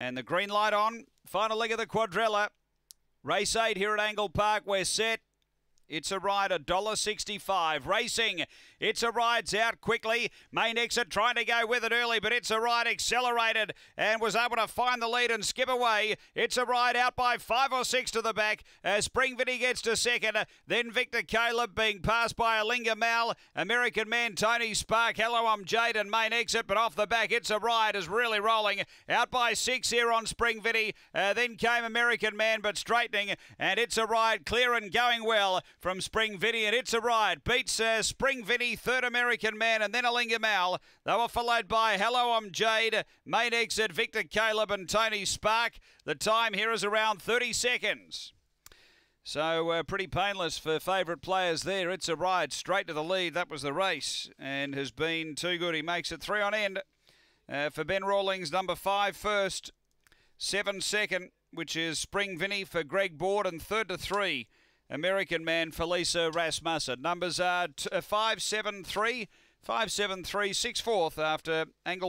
And the green light on. Final leg of the quadrilla. Race 8 here at Angle Park. We're set. It's a ride, $1.65. Racing, it's a ride's out quickly. Main exit trying to go with it early, but it's a ride accelerated and was able to find the lead and skip away. It's a ride out by five or six to the back as Spring Vinny gets to second. Then Victor Caleb being passed by Alinga Mal, American Man Tony Spark. Hello, I'm Jaden. main exit, but off the back, it's a ride is really rolling. Out by six here on Spring Vinny. Uh, then came American Man, but straightening, and it's a ride clear and going well from Spring Vinny, and it's a ride. Beats uh, Spring Vinny, Third American Man, and then Alinga Mal. They were followed by Hello, I'm Jade, Main Exit, Victor Caleb, and Tony Spark. The time here is around 30 seconds. So uh, pretty painless for favourite players there. It's a ride straight to the lead. That was the race and has been too good. He makes it three on end uh, for Ben Rawlings, number five first, seven second, which is Spring Vinny for Greg Board, and third to three American man Felisa Rasmussen. Numbers are t- uh, 573, 573, 6 fourth after angle.